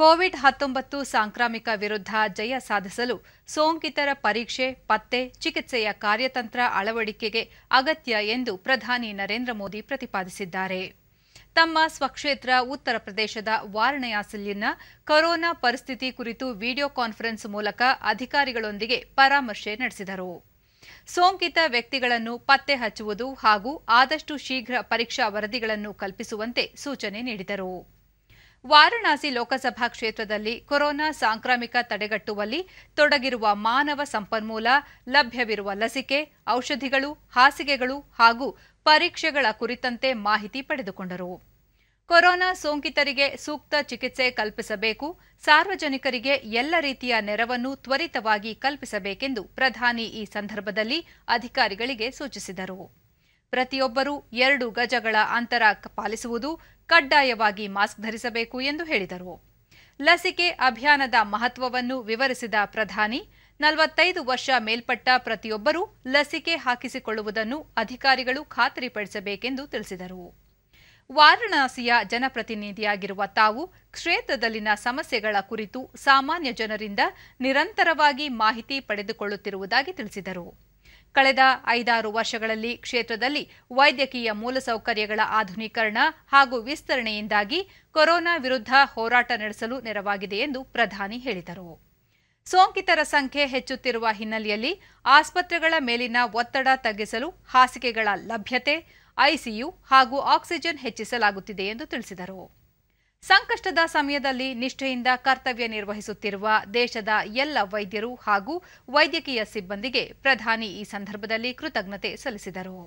Covid ಹತ್ತೊಂಬತ್ತು ಸಾಂಕ್ರಾಮಿಕ ವಿರುದ್ಧ ಜಯ ಸಾಧಿಸಲು ಸೋಂಕಿತರ ಪರೀಕ್ಷೆ ಪತ್ತೆ ಚಿಕಿತ್ಸೆಯ ಕಾರ್ಯತಂತ್ರ ಅಳವಡಿಕೆಗೆ ಅಗತ್ಯ ಎಂದು ಪ್ರಧಾನಿ ನರೇಂದ್ರ ಮೋದಿ ಪ್ರತಿಪಾದಿಸಿದ್ದಾರೆ ತಮ್ಮ ಸ್ವಕ್ಷೇತ್ರ ಉತ್ತರ ಪ್ರದೇಶದ ವಾರಣಾಸಿಯಲ್ಲಿನ ಕೊರೋನಾ ಪರಿಸ್ಥಿತಿ ಕುರಿತು ವಿಡಿಯೋ ಕಾನ್ಫರೆನ್ಸ್ ಮೂಲಕ ಅಧಿಕಾರಿಗಳೊಂದಿಗೆ ಪರಾಮರ್ಶೆ ನಡೆಸಿದರು ಸೋಂಕಿತ ವ್ಯಕ್ತಿಗಳನ್ನು ಪತ್ತೆ ಹಚ್ಚುವುದು ಹಾಗೂ ಆದಷ್ಟು ಶೀಘ್ರ ಪರೀಕ್ಷಾ ವರದಿಗಳನ್ನು ಕಲ್ಪಿಸುವಂತೆ ಸೂಚನೆ ನೀಡಿದರು ವಾರಣಾಸಿ ಲೋಕಸಭಾ ಕ್ಷೇತ್ರದಲ್ಲಿ ಕೊರೋನಾ ಸಾಂಕ್ರಾಮಿಕ ತಡೆಗಟ್ಟುವಲ್ಲಿ ತೊಡಗಿರುವ ಮಾನವ ಸಂಪನ್ಮೂಲ ಲಭ್ಯವಿರುವ ಲಸಿಕೆ ಔಷಧಿಗಳು ಹಾಸಿಗೆಗಳು ಹಾಗೂ ಪರೀಕ್ಷೆಗಳ ಕುರಿತಂತೆ ಮಾಹಿತಿ ಪಡೆದುಕೊಂಡರು ಕೊರೋನಾ ಸೋಂಕಿತರಿಗೆ ಸೂಕ್ತ ಚಿಕಿತ್ಸೆ ಕಲ್ಪಿಸಬೇಕು ಸಾರ್ವಜನಿಕರಿಗೆ ಎಲ್ಲ ರೀತಿಯ ನೆರವನ್ನು ತ್ವರಿತವಾಗಿ ಕಲ್ಪಿಸಬೇಕೆಂದು ಪ್ರಧಾನಿ ಈ ಸಂದರ್ಭದಲ್ಲಿ ಅಧಿಕಾರಿಗಳಿಗೆ ಸೂಚಿಸಿದರು ಪ್ರತಿಯೊಬ್ಬರೂ ಎರಡು ಗಜಗಳ ಅಂತರ ಪಾಲಿಸುವುದು ಕಡ್ಡಾಯವಾಗಿ ಮಾಸ್ಕ್ ಧರಿಸಬೇಕು ಎಂದು ಹೇಳಿದರು ಲಸಿಕೆ ಅಭಿಯಾನದ ಮಹತ್ವವನ್ನು ವಿವರಿಸಿದ ಪ್ರಧಾನಿ ನಲವತ್ತೈದು ವರ್ಷ ಮೇಲ್ಪಟ್ಟ ಪ್ರತಿಯೊಬ್ಬರೂ ಲಸಿಕೆ ಹಾಕಿಸಿಕೊಳ್ಳುವುದನ್ನು ಅಧಿಕಾರಿಗಳು ಖಾತ್ರಿಪಡಿಸಬೇಕೆಂದು ತಿಳಿಸಿದರು ವಾರಣಾಸಿಯ ಜನಪ್ರತಿನಿಧಿಯಾಗಿರುವ ತಾವು ಕ್ಷೇತ್ರದಲ್ಲಿನ ಸಮಸ್ಯೆಗಳ ಕುರಿತು ಸಾಮಾನ್ಯ ಜನರಿಂದ ನಿರಂತರವಾಗಿ ಮಾಹಿತಿ ಪಡೆದುಕೊಳ್ಳುತ್ತಿರುವುದಾಗಿ ತಿಳಿಸಿದರು ಕಳೆದ ಐದಾರು ವರ್ಷಗಳಲ್ಲಿ ಕ್ಷೇತ್ರದಲ್ಲಿ ವೈದ್ಯಕೀಯ ಮೂಲಸೌಕರ್ಯಗಳ ಆಧುನೀಕರಣ ಹಾಗೂ ವಿಸ್ತರಣೆಯಿಂದಾಗಿ ಕೊರೋನಾ ವಿರುದ್ಧ ಹೋರಾಟ ನಡೆಸಲು ನೆರವಾಗಿದೆ ಎಂದು ಪ್ರಧಾನಿ ಹೇಳಿದರು ಸೋಂಕಿತರ ಸಂಖ್ಯೆ ಹೆಚ್ಚುತ್ತಿರುವ ಹಿನ್ನೆಲೆಯಲ್ಲಿ ಆಸ್ಪತ್ರೆಗಳ ಮೇಲಿನ ಒತ್ತಡ ತಗ್ಗಿಸಲು ಹಾಸಿಗೆಗಳ ಲಭ್ಯತೆ ಐಸಿಯು ಹಾಗೂ ಆಕ್ಸಿಜನ್ ಹೆಚ್ಚಿಸಲಾಗುತ್ತಿದೆ ಎಂದು ತಿಳಿಸಿದರು ಸಂಕಷ್ಟದ ಸಮಯದಲ್ಲಿ ನಿಷ್ಠೆಯಿಂದ ಕರ್ತವ್ಯ ನಿರ್ವಹಿಸುತ್ತಿರುವ ದೇಶದ ಎಲ್ಲ ವೈದ್ಯರು ಹಾಗೂ ವೈದ್ಯಕೀಯ ಸಿಬ್ಬಂದಿಗೆ ಪ್ರಧಾನಿ ಈ ಸಂದರ್ಭದಲ್ಲಿ ಕೃತಜ್ಞತೆ ಸಲ್ಲಿಸಿದರು